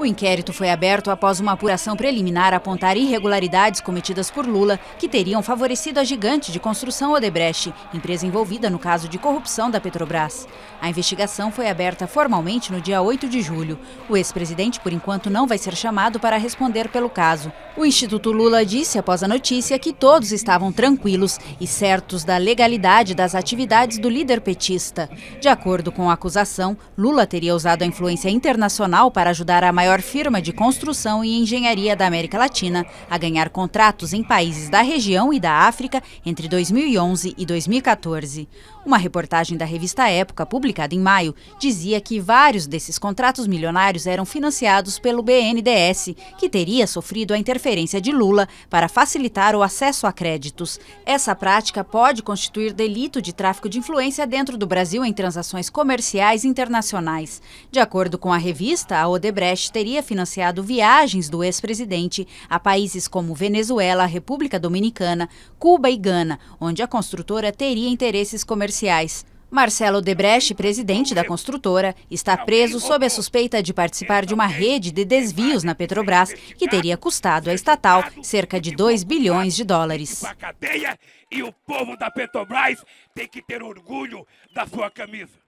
O inquérito foi aberto após uma apuração preliminar apontar irregularidades cometidas por Lula que teriam favorecido a gigante de construção Odebrecht, empresa envolvida no caso de corrupção da Petrobras. A investigação foi aberta formalmente no dia 8 de julho. O ex-presidente, por enquanto, não vai ser chamado para responder pelo caso. O Instituto Lula disse após a notícia que todos estavam tranquilos e certos da legalidade das atividades do líder petista. De acordo com a acusação, Lula teria usado a influência internacional para ajudar a maior maior firma de construção e engenharia da América Latina a ganhar contratos em países da região e da África entre 2011 e 2014. Uma reportagem da revista Época, publicada em maio, dizia que vários desses contratos milionários eram financiados pelo BNDES, que teria sofrido a interferência de Lula para facilitar o acesso a créditos. Essa prática pode constituir delito de tráfico de influência dentro do Brasil em transações comerciais internacionais. De acordo com a revista, a Odebrecht teria financiado viagens do ex-presidente a países como Venezuela, República Dominicana, Cuba e Gana, onde a construtora teria interesses comerciais. Marcelo Debreche, presidente da construtora, está preso sob a suspeita de participar de uma rede de desvios na Petrobras que teria custado à estatal cerca de 2 bilhões de dólares. E o povo da Petrobras tem que ter orgulho da sua camisa.